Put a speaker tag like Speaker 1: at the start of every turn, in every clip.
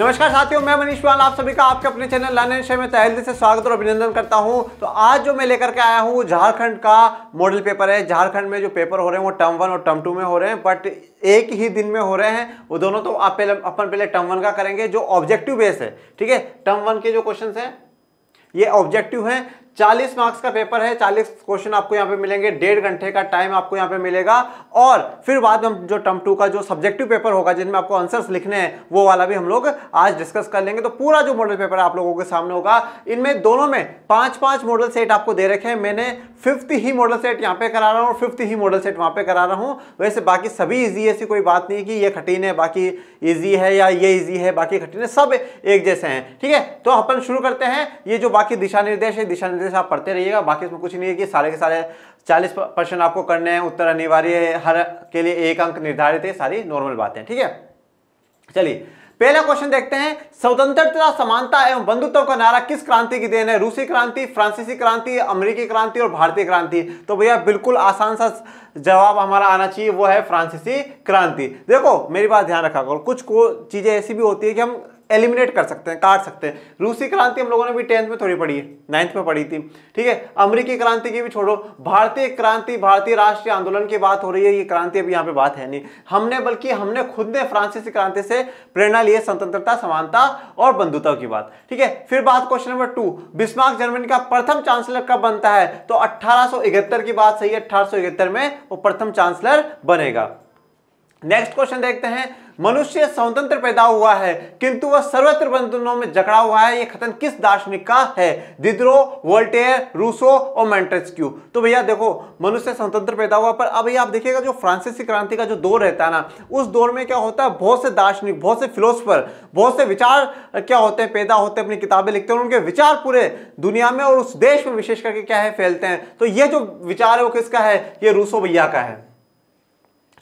Speaker 1: नमस्कार साथियों मैं मनीष पाल आप सभी का आपके अपने चैनल लाने विषय में तहल से स्वागत और अभिनंदन करता हूं तो आज जो मैं लेकर के आया हूं झारखंड का मॉडल पेपर है झारखंड में जो पेपर हो रहे हैं वो टर्म वन और टर्म टू में हो रहे हैं बट एक ही दिन में हो रहे हैं वो दोनों तो आप पहले अपन पहले टर्म वन का करेंगे जो ऑब्जेक्टिव बेस है ठीक है टर्म वन के जो क्वेश्चन हैं ये ऑब्जेक्टिव हैं 40 मार्क्स का पेपर है 40 क्वेश्चन आपको यहाँ पे मिलेंगे डेढ़ घंटे का टाइम आपको यहाँ पे मिलेगा और फिर बाद में जो टर्म टू का जो सब्जेक्टिव पेपर होगा जिनमें आपको आंसर्स लिखने हैं वो वाला भी हम लोग आज डिस्कस कर लेंगे तो पूरा जो मॉडल पेपर आप लोगों के सामने होगा इनमें दोनों में पांच पांच मॉडल सेट आपको दे रखे हैं मैंने फिफ्थ ही मॉडल सेट यहाँ पे करा रहा हूँ और फिफ्थ ही मॉडल सेट वहाँ पे करा रहा हूँ वैसे बाकी सभी ईजी ऐसी कोई बात नहीं कि ये खटीन है बाकी ईजी है या ये ईजी है बाकी खटीन है सब एक जैसे हैं ठीक है तो अपन शुरू करते हैं ये जो बाकी दिशा निर्देश है दिशा निर्देश से आप पढ़ते रहिएगा बाकी इसमें कुछ नहीं है कि सारे के सारे चालीस परसेंट आपको करने हैं उत्तर अनिवार्य है हर के लिए एक अंक निर्धारित है सारी नॉर्मल बातें ठीक है चलिए पहला क्वेश्चन देखते हैं स्वतंत्रता समानता एवं बंधुत्व का नारा किस क्रांति की देन है रूसी क्रांति फ्रांसीसी क्रांति अमेरिकी क्रांति और भारतीय क्रांति तो भैया बिल्कुल आसान सा जवाब हमारा आना चाहिए वो है फ्रांसीसी क्रांति देखो मेरी बात ध्यान रखा करो कुछ को चीजें ऐसी भी होती है कि हम एलिमिनेट कर सकते हैं काट सकते हैं रूसी क्रांति हम लोगों ने भी टेंथ में थोड़ी पढ़ी है नाइन्थ में पढ़ी थी ठीक है अमरीकी क्रांति की भी छोड़ो भारतीय क्रांति भारतीय राष्ट्रीय आंदोलन की बात हो रही है ये क्रांति अभी यहाँ पे बात है नहीं हमने बल्कि हमने खुद ने फ्रांसीसी क्रांति से प्रेरणा लिए स्वतंत्रता समानता और बंधुता की बात ठीक है फिर बात question number two Bismarck Germany का प्रथम चांसलर कब बनता है तो अट्ठारह की बात सही है अट्ठारह में वो प्रथम चांसलर बनेगा नेक्स्ट क्वेश्चन देखते हैं मनुष्य स्वतंत्र पैदा हुआ है किंतु वह सर्वत्र बंधनों में जकड़ा हुआ है ये कथन किस दार्शनिक का है दिद्रो वोल्टेयर रूसो और क्यू तो भैया देखो मनुष्य स्वतंत्र पैदा हुआ पर अब आप देखिएगा जो फ्रांसीसी क्रांति का जो दौर रहता है ना उस दौर में क्या होता है बहुत से दार्शनिक बहुत से फिलोसफर बहुत से विचार क्या होते हैं पैदा होते हैं अपनी किताबें लिखते हैं उनके विचार पूरे दुनिया में और उस देश में विशेष करके क्या है फैलते हैं तो ये जो विचार है वो किसका है ये रूसो भैया का है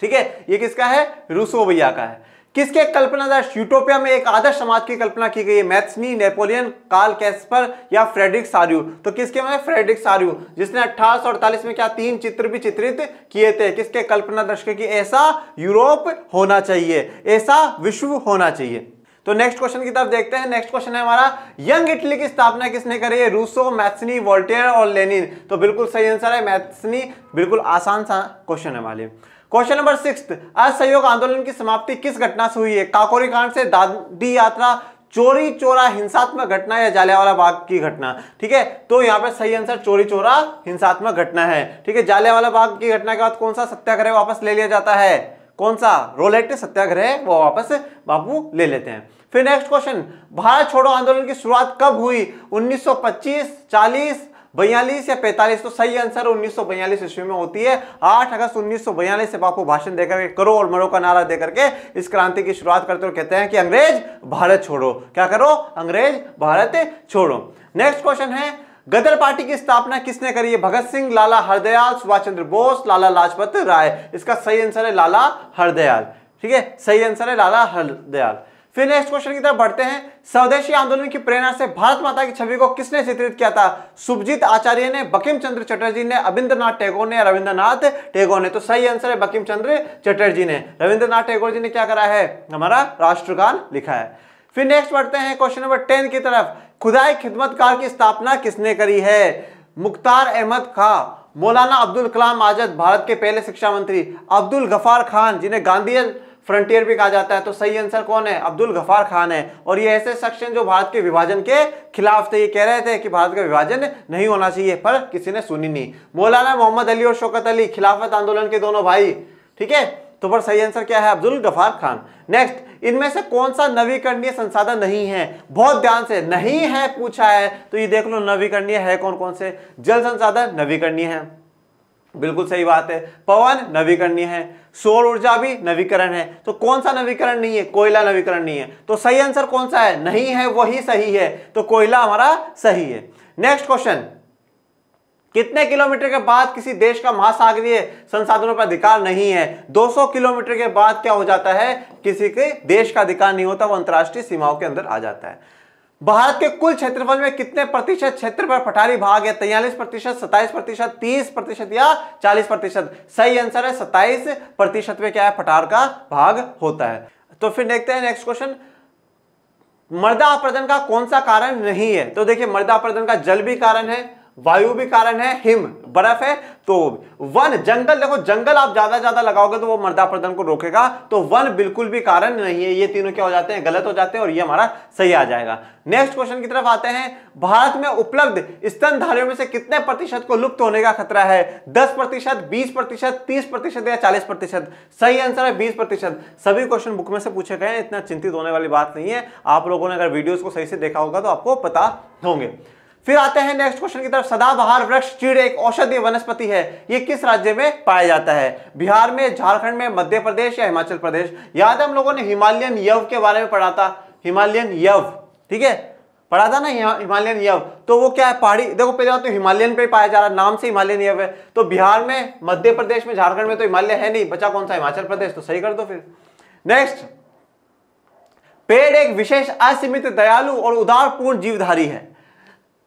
Speaker 1: ठीक है ये किसका है रूसो भैया का है किसके कल्पना दर्श यूटोपिया में एक आदर्श समाज की कल्पना की गई है मैथ्सनी नेपोलियन कार्ल कैस्पर या फ्रेडरिक सार्यू तो किसके में फ्रेडरिक सार्यू जिसने अट्ठारह में क्या तीन चित्र भी चित्रित किए थे किसके कल्पना दर्श की ऐसा यूरोप होना चाहिए ऐसा विश्व होना चाहिए तो नेक्स्ट क्वेश्चन की तरफ देखते हैं नेक्स्ट क्वेश्चन है हमारा यंग इटली की स्थापना किसने करी है रूसो मैथ्सनी वोल्टेयर और लेनिन तो बिल्कुल सही आंसर है मैथ्सनी बिल्कुल आसान सा क्वेश्चन है हमारे क्वेश्चन नंबर सिक्स असहयोग आंदोलन की समाप्ति किस घटना से हुई है काकोरी कांड से दादी यात्रा चोरी चोरा हिंसात्मक घटना या जालियावाला बाग की घटना ठीक है तो यहाँ पे सही आंसर चोरी चोरा हिंसात्मक घटना है ठीक है जालियावाला बाग की घटना के बाद कौन सा सत्याग्रह वापस ले लिया जाता है कौन सा रोलेट सत्याग्रह वो वापस बाबू ले लेते हैं फिर नेक्स्ट क्वेश्चन भारत छोड़ो आंदोलन की शुरुआत कब हुई 1925 40 बयालीस या पैंतालीस तो सही आंसर उन्नीस सौ बयालीस ईस्वी में होती है आठ अगस्त उन्नीस सौ बयालीस से बापू भाषण देकर के करो और मरो का नारा देकर के इस क्रांति की शुरुआत करते हुए कहते हैं कि अंग्रेज भारत छोड़ो क्या करो अंग्रेज भारत छोड़ो नेक्स्ट क्वेश्चन है गदर पार्टी की स्थापना किसने करी है भगत सिंह लाला हरदयाल सुभाष चंद्र बोस लाला लाजपत राय इसका सही आंसर है लाला हरदयाल ठीक है सही आंसर है लाला हरदयाल फिर नेक्स्ट क्वेश्चन की तरफ बढ़ते हैं स्वदेशी आंदोलन की प्रेरणा से भारत माता की छवि को किसने चित्रित किया था सुभजीत आचार्य ने बकिम चंद्र चटर्जी ने रविंद्रनाथ टैगोर ने रविंद्रनाथ टैगोर ने तो सही आंसर है बकिम चंद्र चटर्जी ने रविंद्रनाथ टैगोर जी ने क्या करा है हमारा राष्ट्रगान लिखा है फिर नेक्स्ट बढ़ते हैं क्वेश्चन नंबर टेन की तरफ खुदाई खिदमतकार की स्थापना किसने करी है मुख्तार अहमद खां मौलाना अब्दुल कलाम आजाद भारत के पहले शिक्षा मंत्री अब्दुल गफार खान जिन्हें गांधी फ्रंटियर भी कहा जाता है तो सही आंसर कौन है अब्दुल गफार खान है और ये ऐसे शख्स हैं जो भारत के विभाजन के खिलाफ थे ये कह रहे थे कि भारत का विभाजन नहीं होना चाहिए पर किसी ने सुनी नहीं मौलाना मोहम्मद अली और शौकत अली खिलाफत आंदोलन के दोनों भाई ठीक है तो पर सही आंसर क्या है अब्दुल गफार खान नेक्स्ट इनमें से कौन सा नवीकरणीय संसाधन नहीं है बहुत ध्यान से नहीं है पूछा है तो ये देख लो नवीकरणीय है कौन कौन से जल संसाधन नवीकरणीय है बिल्कुल सही बात है पवन नवीकरणीय है सौर ऊर्जा भी नवीकरण है तो कौन सा नवीकरण नहीं है कोयला नवीकरण नहीं है तो सही आंसर कौन सा है नहीं है वही सही है तो कोयला हमारा सही है नेक्स्ट क्वेश्चन कितने किलोमीटर के बाद किसी देश का महासागरीय संसाधनों पर अधिकार नहीं है 200 किलोमीटर के बाद क्या हो जाता है किसी के देश का अधिकार नहीं होता वो अंतर्राष्ट्रीय सीमाओं के अंदर आ जाता है भारत के कुल क्षेत्रफल में कितने प्रतिशत क्षेत्र पर पठारी भाग है तैयलीस प्रतिशत सत्ताईस प्रतिशत तीस प्रतिशत या चालीस प्रतिशत सही आंसर है सत्ताईस प्रतिशत में क्या है पठार का भाग होता है तो फिर देखते हैं नेक्स्ट क्वेश्चन मृदा अपरदन का कौन सा कारण नहीं है तो देखिए मृदा अपरदन का जल भी कारण है वायु भी कारण है हिम बर्फ है तो वन जंगल देखो जंगल आप ज्यादा ज्यादा लगाओगे तो वो मर्दा प्रदन को रोकेगा तो वन बिल्कुल भी कारण नहीं है ये तीनों क्या हो जाते हैं गलत हो जाते हैं और ये हमारा सही आ जाएगा नेक्स्ट क्वेश्चन की तरफ आते हैं भारत में उपलब्ध स्तनधारियों में से कितने प्रतिशत को लुप्त होने का खतरा है दस प्रतिशत बीस प्रतिशत तीस प्रतिशत या चालीस प्रतिशत सही आंसर है बीस प्रतिशत सभी क्वेश्चन बुक में से पूछे गए हैं इतना चिंतित होने वाली बात नहीं है आप लोगों ने अगर वीडियो को सही से देखा होगा तो आपको पता होंगे फिर आते हैं नेक्स्ट क्वेश्चन की तरफ सदाबहार वृक्ष चीड़ एक औषधीय वनस्पति है ये किस राज्य में पाया जाता है बिहार में झारखंड में मध्य प्रदेश या हिमाचल प्रदेश याद है हम लोगों ने हिमालयन यव के बारे में पढ़ा था हिमालयन यव ठीक है पढ़ा था ना हिमालयन यव तो वो क्या है पहाड़ी देखो पहले तो हिमालयन पे पाया जा रहा है नाम से हिमालयन यव है तो बिहार में मध्य प्रदेश में झारखंड में तो हिमालय है नहीं बचा कौन सा हिमाचल प्रदेश तो सही कर दो फिर नेक्स्ट पेड़ एक विशेष असीमित दयालु और उदारपूर्ण जीवधारी है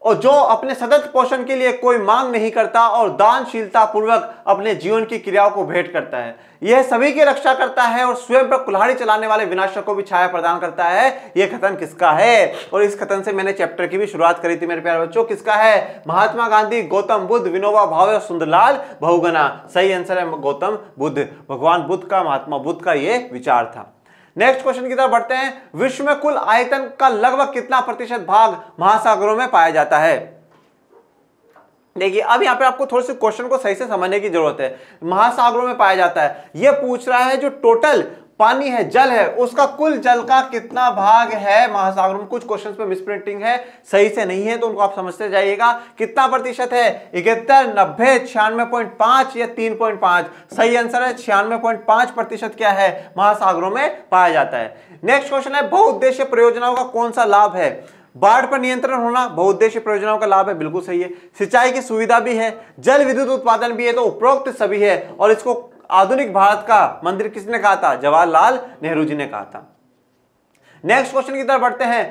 Speaker 1: और जो अपने सतत पोषण के लिए कोई मांग नहीं करता और दानशीलता पूर्वक अपने जीवन की क्रियाओं को भेंट करता है यह सभी की रक्षा करता है और स्वयं पर कुल्हाड़ी चलाने वाले विनाशक को भी छाया प्रदान करता है यह कथन किसका है और इस कथन से मैंने चैप्टर की भी शुरुआत करी थी मेरे प्यारे बच्चों किसका है महात्मा गांधी गौतम बुद्ध विनोबा भावे और सुंदरलाल बहुगना सही आंसर है गौतम बुद्ध भगवान बुद्ध का महात्मा बुद्ध का यह विचार था नेक्स्ट क्वेश्चन की तरफ बढ़ते हैं विश्व में कुल आयतन का लगभग कितना प्रतिशत भाग महासागरों में पाया जाता है देखिए अब यहाँ पे आपको थोड़े से क्वेश्चन को सही से समझने की जरूरत है महासागरों में पाया जाता है यह पूछ रहा है जो टोटल पानी है जल है उसका कुल जल का कितना भाग है महासागर में कुछ क्वेश्चंस पे मिसप्रिंटिंग है सही से नहीं है तो उनको आप समझते जाइएगा कितना प्रतिशत है इकहत्तर नब्बे छियानवे पॉइंट पांच या तीन पॉइंट पांच सही आंसर है छियानवे पॉइंट पांच प्रतिशत क्या है महासागरों में पाया जाता है नेक्स्ट क्वेश्चन है बहुउद्देश्य परियोजनाओं का कौन सा लाभ है बाढ़ पर नियंत्रण होना बहुउद्देश्य परियोजनाओं का लाभ है बिल्कुल सही है सिंचाई की सुविधा भी है जल विद्युत उत्पादन भी है तो उपरोक्त सभी है और इसको आधुनिक भारत का मंदिर किसने कहा था जवाहरलाल नेहरू जी ने कहा था नेक्स्ट क्वेश्चन की तरफ बढ़ते हैं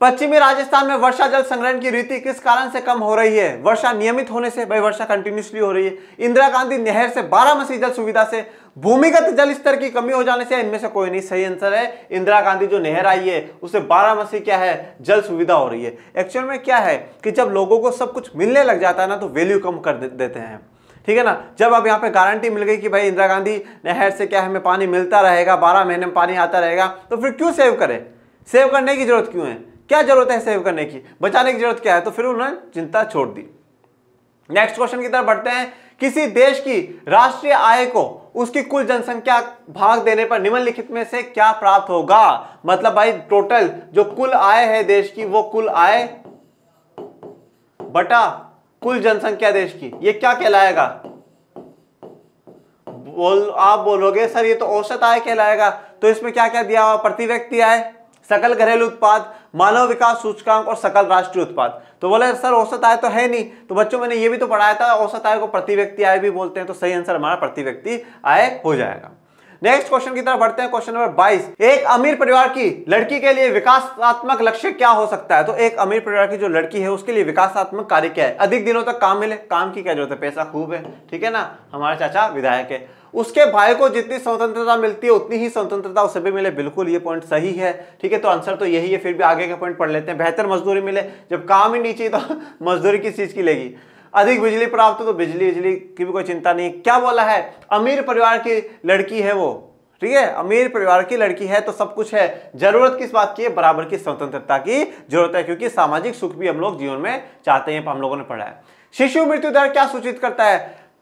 Speaker 1: पश्चिमी राजस्थान में वर्षा जल संग्रहण की रीति किस कारण से कम हो रही है वर्षा नियमित होने से भाई वर्षा कंटिन्यूसली हो रही है इंदिरा गांधी नहर से बारामसी जल सुविधा से भूमिगत जल स्तर की कमी हो जाने से इनमें से कोई नहीं सही आंसर है इंदिरा गांधी जो नहर आई है उसे बारामसी क्या है जल सुविधा हो रही है एक्चुअल में क्या है कि जब लोगों को सब कुछ मिलने लग जाता है ना तो वैल्यू कम कर देते हैं ठीक है ना जब अब यहाँ पे गारंटी मिल गई कि भाई इंदिरा गांधी नहर से क्या हमें पानी मिलता रहेगा बारह महीने में पानी आता रहेगा तो फिर क्यों सेव करें सेव करने की जरूरत क्यों है क्या जरूरत है सेव करने की बचाने की जरूरत क्या है तो फिर उन्होंने चिंता छोड़ दी नेक्स्ट क्वेश्चन की तरफ बढ़ते हैं किसी देश की राष्ट्रीय आय को उसकी कुल जनसंख्या भाग देने पर निम्नलिखित में से क्या प्राप्त होगा मतलब भाई टोटल जो कुल आय है देश की वो कुल आय बटा कुल जनसंख्या देश की ये क्या कहलाएगा बोल आप बोलोगे सर ये तो औसत आय कहलाएगा तो इसमें क्या क्या दिया हुआ प्रति व्यक्ति आय सकल घरेलू उत्पाद मानव विकास सूचकांक और सकल राष्ट्रीय उत्पाद तो बोले सर औसत आय तो है नहीं तो बच्चों मैंने ये भी तो पढ़ाया था औसत आय को प्रति व्यक्ति आय भी बोलते हैं तो सही आंसर हमारा प्रति व्यक्ति आय हो जाएगा नेक्स्ट क्वेश्चन की तरफ बढ़ते हैं क्वेश्चन नंबर 22 एक अमीर परिवार की लड़की के लिए विकासात्मक लक्ष्य क्या हो सकता है तो एक अमीर परिवार की जो लड़की है उसके लिए विकासात्मक कार्य क्या है अधिक दिनों तक काम मिले काम की क्या जरूरत है पैसा खूब है ठीक है ना हमारे चाचा विधायक है उसके भाई को जितनी स्वतंत्रता मिलती है उतनी ही स्वतंत्रता उसे भी मिले बिल्कुल ये पॉइंट सही है ठीक है तो आंसर तो यही है फिर भी आगे का पॉइंट पढ़ लेते हैं बेहतर मजदूरी मिले जब काम ही नीचे तो मजदूरी किस चीज़ की लेगी अधिक बिजली प्राप्त हो तो बिजली बिजली की भी कोई चिंता नहीं क्या बोला है अमीर परिवार की लड़की है वो ठीक है अमीर परिवार की लड़की है तो सब कुछ है जरूरत किस बात की है बराबर की स्वतंत्रता की जरूरत है क्योंकि सामाजिक सुख भी हम लोग जीवन में चाहते हैं हम लोगों ने पढ़ा है शिशु मृत्यु दर क्या सूचित करता है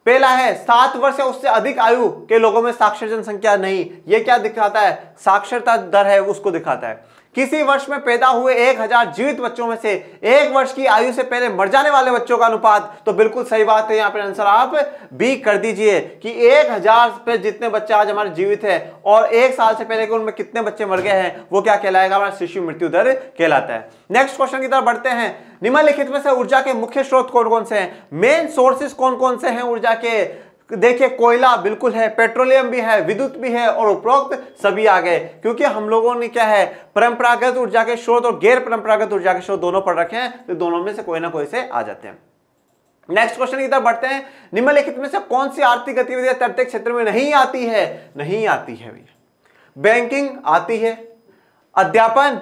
Speaker 1: पहला है सात वर्ष या उससे अधिक आयु के लोगों में साक्षर जनसंख्या नहीं ये क्या दिखाता है साक्षरता दर है उसको दिखाता है किसी वर्ष में पैदा हुए एक हजार जीवित बच्चों में से एक वर्ष की आयु से पहले मर जाने वाले बच्चों का अनुपात तो बिल्कुल सही बात है यहाँ पर आंसर आप बी कर दीजिए कि एक हजार पे जितने बच्चे आज हमारे जीवित है और एक साल से पहले के उनमें कितने बच्चे मर गए हैं वो क्या कहलाएगा हमारा शिशु मृत्यु दर कहलाता है नेक्स्ट क्वेश्चन की तरफ बढ़ते हैं निम्नलिखित में से ऊर्जा के मुख्य स्रोत कौन कौन से हैं मेन सोर्सेस कौन कौन से हैं ऊर्जा के देखिए कोयला बिल्कुल है पेट्रोलियम भी है विद्युत भी है और उपरोक्त सभी आ गए क्योंकि हम लोगों ने क्या है परंपरागत ऊर्जा के स्रोत और गैर परंपरागत ऊर्जा के स्रोत दोनों पढ़ रखे हैं तो दोनों में से कोई ना कोई से आ जाते हैं नेक्स्ट क्वेश्चन की तरफ बढ़ते हैं निम्नलिखित में से कौन सी आर्थिक गतिविधियां तटे क्षेत्र में नहीं आती है नहीं आती है भैया बैंकिंग आती है अध्यापन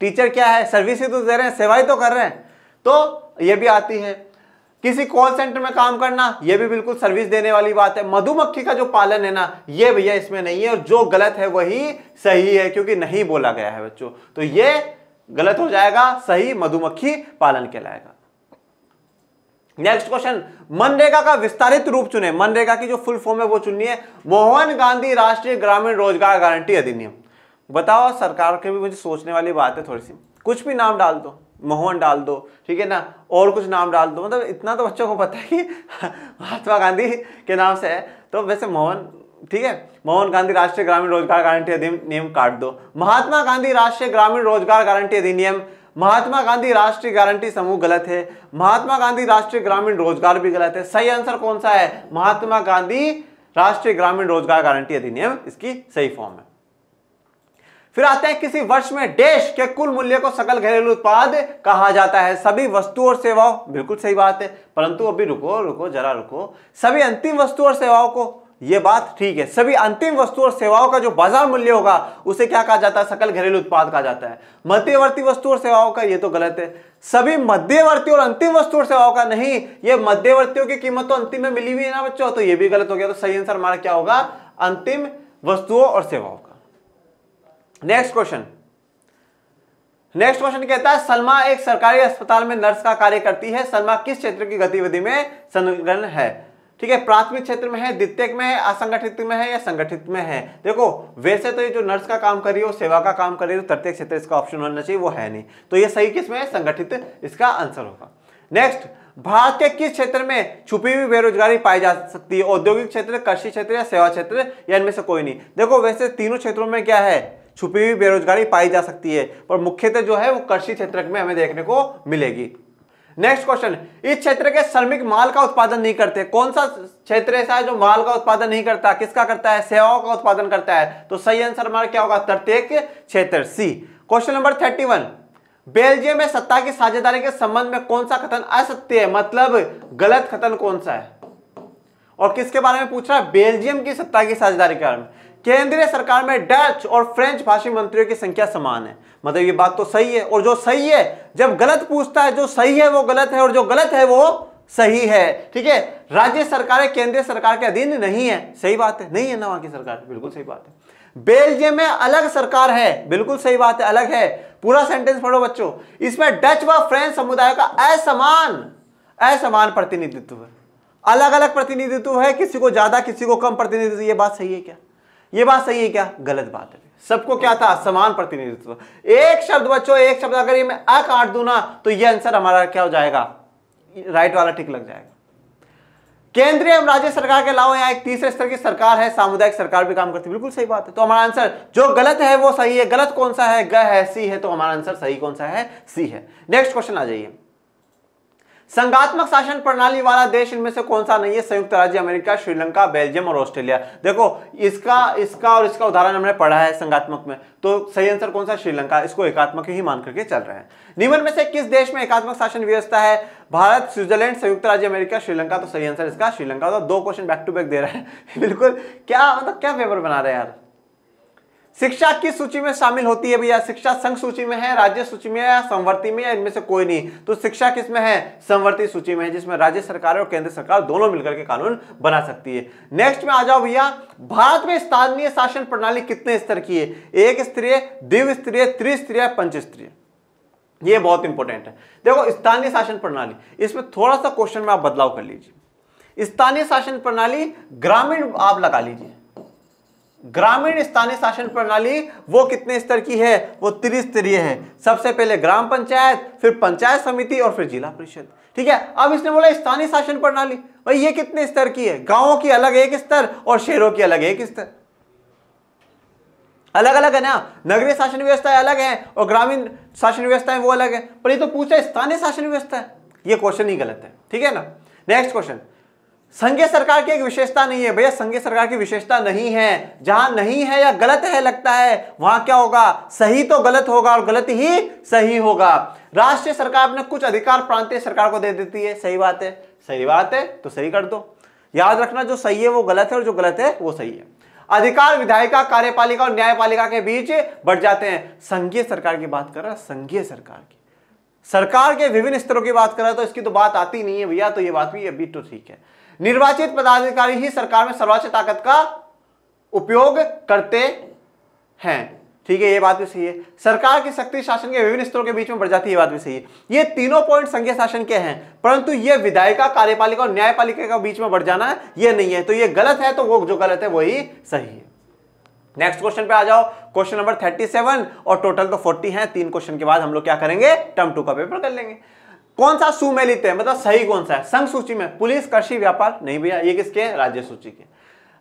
Speaker 1: टीचर क्या है सर्विस तो दे रहे हैं सेवाएं तो कर रहे हैं तो ये भी आती है किसी कॉल सेंटर में काम करना यह भी बिल्कुल सर्विस देने वाली बात है मधुमक्खी का जो पालन है ना ये भैया इसमें नहीं है और जो गलत है वही सही है क्योंकि नहीं बोला गया है बच्चों तो ये गलत हो जाएगा सही मधुमक्खी पालन कहलाएगा नेक्स्ट क्वेश्चन मनरेगा का विस्तारित रूप चुने मनरेगा की जो फुल फॉर्म है वो चुननी है मोहन गांधी राष्ट्रीय ग्रामीण रोजगार गारंटी अधिनियम बताओ सरकार के भी मुझे सोचने वाली बात है थोड़ी सी कुछ भी नाम डाल दो मोहन डाल दो ठीक है ना और कुछ नाम डाल दो मतलब इतना तो बच्चों को पता है कि महात्मा गांधी के नाम से है तो वैसे मोहन ठीक है मोहन गांधी राष्ट्रीय ग्रामीण रोजगार गारंटी अधिनियम काट दो महात्मा गांधी राष्ट्रीय ग्रामीण रोजगार गारंटी अधिनियम महात्मा गांधी राष्ट्रीय गारंटी समूह गलत है महात्मा गांधी राष्ट्रीय ग्रामीण रोजगार भी गलत है सही आंसर कौन सा है महात्मा गांधी राष्ट्रीय ग्रामीण रोजगार गारंटी अधिनियम इसकी सही फॉर्म है फिर आते हैं किसी वर्ष में देश के कुल मूल्य को सकल घरेलू उत्पाद कहा जाता है सभी वस्तु और सेवाओं बिल्कुल सही बात है परंतु अभी रुको रुको जरा रुको सभी अंतिम वस्तु और सेवाओं को यह बात ठीक है सभी अंतिम वस्तु और सेवाओं का जो बाजार मूल्य होगा उसे क्या कहा जाता है सकल घरेलू उत्पाद कहा जाता है मध्यवर्ती वस्तु और सेवाओं का यह तो गलत है सभी मध्यवर्ती और अंतिम वस्तु और सेवाओं का नहीं ये मध्यवर्तियों की कीमत तो अंतिम में मिली हुई है ना बच्चों तो यह भी गलत हो गया तो सही आंसर हमारा क्या होगा अंतिम वस्तुओं और सेवाओं नेक्स्ट क्वेश्चन नेक्स्ट क्वेश्चन कहता है सलमा एक सरकारी अस्पताल में नर्स का कार्य करती है सलमा किस क्षेत्र की गतिविधि में संलग्न है ठीक है प्राथमिक क्षेत्र में है द्वितीय में है असंगठित में है या संगठित में है देखो वैसे तो ये जो नर्स का काम कर रही है वो सेवा का काम कर रही है तो तृतीय क्षेत्र इसका ऑप्शन होना चाहिए वो है नहीं तो ये सही किस में है संगठित इसका आंसर होगा नेक्स्ट भारत के किस क्षेत्र में छुपी हुई बेरोजगारी पाई जा सकती है औद्योगिक क्षेत्र कृषि क्षेत्र या सेवा क्षेत्र या इनमें से कोई नहीं देखो वैसे तीनों क्षेत्रों में क्या है छुपी हुई बेरोजगारी पाई जा सकती है और मुख्यतः जो है वो कृषि क्षेत्र में हमें देखने को मिलेगी नेक्स्ट क्वेश्चन इस क्षेत्र के श्रमिक माल का उत्पादन नहीं करते कौन सा क्षेत्र ऐसा है जो माल का उत्पादन नहीं करता किसका करता है सेवाओं का उत्पादन करता है तो सही आंसर हमारा क्या होगा प्रत्येक क्षेत्र C question number thirty one Belgium में सत्ता की साझेदारी के संबंध में कौन सा कथन असत्य है मतलब गलत कथन कौन सा है और किसके बारे में पूछ रहा है बेल्जियम की सत्ता की साझेदारी के बारे में केंद्रीय सरकार में डच और फ्रेंच भाषी मंत्रियों की संख्या समान है मतलब ये बात तो सही है और जो सही है जब गलत पूछता है जो सही है वो गलत है और जो गलत है वो सही है ठीक है राज्य सरकारें केंद्रीय सरकार के अधीन नहीं है सही बात है नहीं है ना वहां की सरकार बिल्कुल सही बात है बेल्जियम में अलग सरकार है बिल्कुल सही बात है अलग है पूरा सेंटेंस पढ़ो बच्चों इसमें डच व फ्रेंच समुदाय का असमान असमान प्रतिनिधित्व है अलग अलग प्रतिनिधित्व है किसी को ज्यादा किसी को कम प्रतिनिधित्व ये बात सही है क्या ये बात सही है क्या गलत बात है सबको क्या था समान प्रतिनिधित्व एक शब्द बच्चों एक शब्द अगर ये मैं अ काट दू ना तो ये आंसर हमारा क्या हो जाएगा राइट वाला ठीक लग जाएगा केंद्रीय एवं राज्य सरकार के अलावा यहाँ एक तीसरे स्तर की सरकार है सामुदायिक सरकार भी काम करती है बिल्कुल सही बात है तो हमारा आंसर जो गलत है वो सही है गलत कौन सा है ग है सी है तो हमारा आंसर सही कौन सा है सी है नेक्स्ट क्वेश्चन आ जाइए संघात्मक शासन प्रणाली वाला देश इनमें से कौन सा नहीं है संयुक्त राज्य अमेरिका श्रीलंका बेल्जियम और ऑस्ट्रेलिया देखो इसका इसका और इसका उदाहरण हमने पढ़ा है संगात्मक में तो सही आंसर कौन सा श्रीलंका इसको एकात्मक ही मान करके चल रहे हैं निम्न में से किस देश में एकात्मक शासन व्यवस्था है भारत स्विट्जरलैंड संयुक्त राज्य अमेरिका श्रीलंका तो सही आंसर इसका श्रीलंका तो दो क्वेश्चन बैक टू बैक दे रहे हैं बिल्कुल क्या मतलब क्या पेपर बना रहे हैं यार शिक्षा किस सूची में शामिल होती है भैया शिक्षा संघ सूची में है राज्य सूची में या संवर्ती में या इनमें से कोई नहीं तो शिक्षा किस में है संवर्ती सूची में है जिसमें राज्य सरकार और केंद्र सरकार दोनों मिलकर के कानून बना सकती है नेक्स्ट में आ जाओ भैया भारत में स्थानीय शासन प्रणाली कितने स्तर की है एक स्तरीय द्विव त्रिस्त्रीय त्रिस्तरीय स्त्रीय ये बहुत इंपॉर्टेंट है देखो स्थानीय शासन प्रणाली इसमें थोड़ा सा क्वेश्चन में आप बदलाव कर लीजिए स्थानीय शासन प्रणाली ग्रामीण आप लगा लीजिए ग्रामीण स्थानीय शासन प्रणाली वो कितने स्तर की है वो त्रिस्तरीय है सबसे पहले ग्राम पंचायत फिर पंचायत समिति और फिर जिला परिषद ठीक है अब इसने बोला स्थानीय शासन प्रणाली भाई ये कितने स्तर की है गांवों की अलग एक स्तर और शहरों की अलग एक स्तर अलग अलग है ना नगरीय शासन व्यवस्थाएं अलग है और ग्रामीण शासन व्यवस्थाएं वो अलग है पर ये तो पूछा स्थानीय शासन व्यवस्था है ये क्वेश्चन ही गलत है ठीक है ना नेक्स्ट क्वेश्चन संघीय सरकार की एक विशेषता नहीं है भैया संघीय सरकार की विशेषता नहीं है जहां नहीं है या गलत है लगता है वहां क्या होगा सही तो गलत होगा और गलत ही सही होगा राष्ट्रीय सरकार अपने कुछ अधिकार प्रांतीय सरकार को दे देती है सही बात है सही बात है तो सही कर दो याद रखना जो सही है वो गलत है और जो गलत है वो सही है अधिकार विधायिका कार्यपालिका और न्यायपालिका के बीच बढ़ जाते हैं संघीय सरकार की बात कर रहा संघीय सरकार की सरकार के विभिन्न स्तरों की बात कर रहा है तो इसकी तो बात आती नहीं है भैया तो ये बात भी अभी तो ठीक है निर्वाचित पदाधिकारी ही सरकार में सर्वोच्च ताकत का उपयोग करते हैं ठीक है ये बात भी सही है सरकार की शक्ति शासन के विभिन्न स्तरों के बीच में बढ़ जाती है ये बात भी सही है ये तीनों पॉइंट संघीय शासन के हैं परंतु ये विधायिका कार्यपालिका और न्यायपालिका के बीच में बढ़ जाना ये नहीं है तो ये गलत है तो वो जो गलत है वही सही है नेक्स्ट क्वेश्चन पे आ जाओ क्वेश्चन नंबर थर्टी और टोटल तो फोर्टी है तीन क्वेश्चन के बाद हम लोग क्या करेंगे टर्म टू का पेपर कर लेंगे कौन सा सुमेलित है मतलब सही कौन सा है संघ सूची में पुलिस कृषि व्यापार नहीं भैया ये किसके हैं राज्य सूची के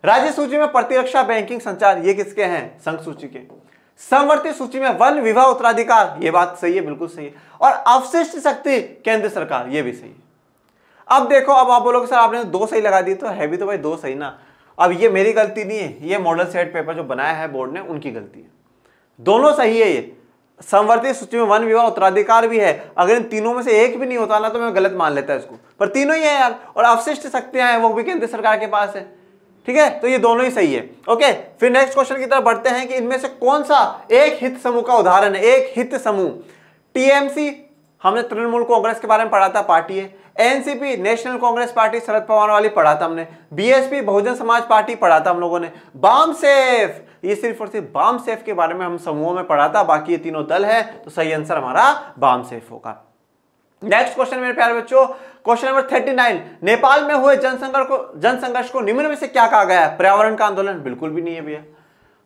Speaker 1: राज्य सूची में प्रतिरक्षा बैंकिंग संचार ये किसके हैं संघ सूची के समवर्ती सूची में वन विवाह उत्तराधिकार ये बात सही है बिल्कुल सही है और अवशिष्ट शक्ति केंद्र सरकार ये भी सही है अब देखो अब आप बोलोगे सर आपने दो सही लगा दी तो है भी तो भाई दो सही ना अब ये मेरी गलती नहीं है ये मॉडल सेट पेपर जो बनाया है बोर्ड ने उनकी गलती है दोनों सही है ये संवर्ती सूची में वन विवाह उत्तराधिकार भी है अगर इन तीनों में से एक भी नहीं होता ना तो मैं गलत मान लेता इसको पर तीनों ही है यार और अवशिष्ट शक्तियां हैं वो भी केंद्र सरकार के पास है ठीक है तो ये दोनों ही सही है ओके फिर नेक्स्ट क्वेश्चन की तरफ बढ़ते हैं कि इनमें से कौन सा एक हित समूह का उदाहरण है एक हित समूह टीएमसी हमने तृणमूल कांग्रेस के बारे में पढ़ा था पार्टी है NCP national Congress party Sharad Pawar वाली पढ़ा था हमने बीएसपी बहुजन समाज पार्टी पढ़ा था हम लोगों ने बाम सेफ ये सिर्फ और सिर्फ बाम सेफ के बारे में हम समूहों में पढ़ा था बाकी ये तीनों दल है तो सही आंसर हमारा बाम सेफ होगा नेक्स्ट क्वेश्चन मेरे प्यारे बच्चों question number thirty nine Nepal में हुए जनसंघर्ष को जनसंघर्ष को निम्न में से क्या कहा गया पर्यावरण का आंदोलन बिल्कुल भी नहीं है भैया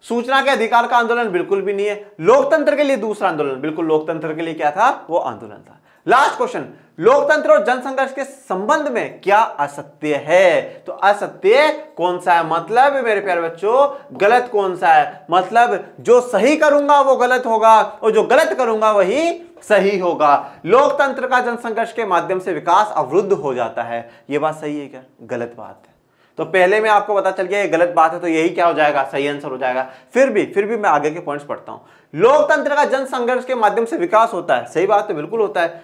Speaker 1: सूचना के अधिकार का आंदोलन बिल्कुल भी नहीं है लोकतंत्र के लिए दूसरा आंदोलन बिल्कुल लोकतंत्र के लिए क्या था वो आंदोलन था लास्ट क्वेश्चन लोकतंत्र और जनसंघर्ष के संबंध में क्या असत्य है तो असत्य कौन सा है मतलब मेरे प्यारे बच्चों गलत कौन सा है मतलब जो सही करूंगा वो गलत होगा और जो गलत करूंगा वही सही होगा लोकतंत्र का जनसंघर्ष के माध्यम से विकास अवरुद्ध हो जाता है यह बात सही है क्या गलत बात है तो पहले में आपको पता चल गया ये गलत बात है तो यही क्या हो जाएगा सही आंसर हो जाएगा फिर भी फिर भी मैं आगे के पॉइंट्स पढ़ता हूँ लोकतंत्र का जनसंघर्ष के माध्यम से विकास होता है सही बात तो बिल्कुल होता है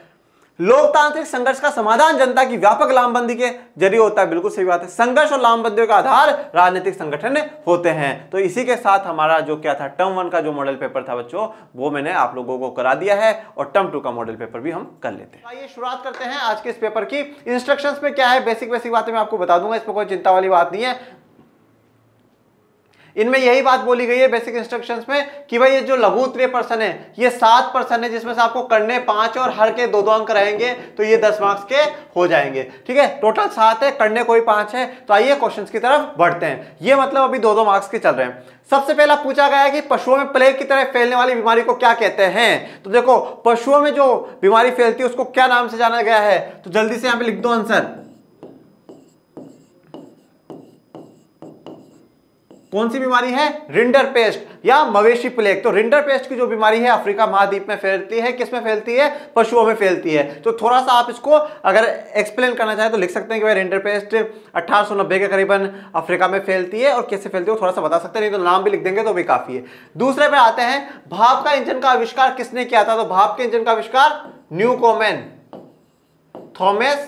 Speaker 1: लोकतांत्रिक संघर्ष का समाधान जनता की व्यापक लामबंदी के जरिए होता है बिल्कुल सही बात है संघर्ष और लामबंदियों का आधार राजनीतिक संगठन होते हैं तो इसी के साथ हमारा जो क्या था टर्म वन का जो मॉडल पेपर था बच्चों वो मैंने आप लोगों को करा दिया है और टर्म टू का मॉडल पेपर भी हम कर लेते हैं आइए शुरुआत करते हैं आज के इस पेपर की इंस्ट्रक्शन में क्या है बेसिक बेसिक बातें मैं आपको बता दूंगा इसमें कोई चिंता वाली बात नहीं है इनमें यही बात बोली गई है बेसिक इंस्ट्रक्शन में कि भाई ये जो लघु उत्तरीय पर्सन है ये सात पर्सन है जिसमें से आपको करने पांच और हर के दो दो अंक रहेंगे तो ये दस मार्क्स के हो जाएंगे ठीक है टोटल सात है करने कोई पांच है तो आइए क्वेश्चन की तरफ बढ़ते हैं ये मतलब अभी दो दो मार्क्स के चल रहे हैं सबसे पहला पूछा गया कि पशुओं में प्लेग की तरह फैलने वाली बीमारी को क्या कहते हैं तो देखो पशुओं में जो बीमारी फैलती है उसको क्या नाम से जाना गया है तो जल्दी से यहां पे लिख दो आंसर कौन सी बीमारी है रिंडर पेस्ट या मवेशी प्लेग तो रिंडर पेस्ट की जो बीमारी है अफ्रीका महाद्वीप में फैलती है किसमें फैलती है पशुओं में फैलती है तो थोड़ा सा आप इसको अगर एक्सप्लेन करना चाहें तो लिख सकते हैं कि भाई रिंडर पेस्ट अट्ठारह के करीबन अफ्रीका में फैलती है और कैसे फैलती है थोड़ा सा बता सकते हैं नहीं तो नाम भी लिख देंगे तो भी काफी है दूसरे पर आते हैं भाप का इंजन का आविष्कार किसने किया था तो भाप के इंजन का आविष्कार न्यूकोमैन थॉमस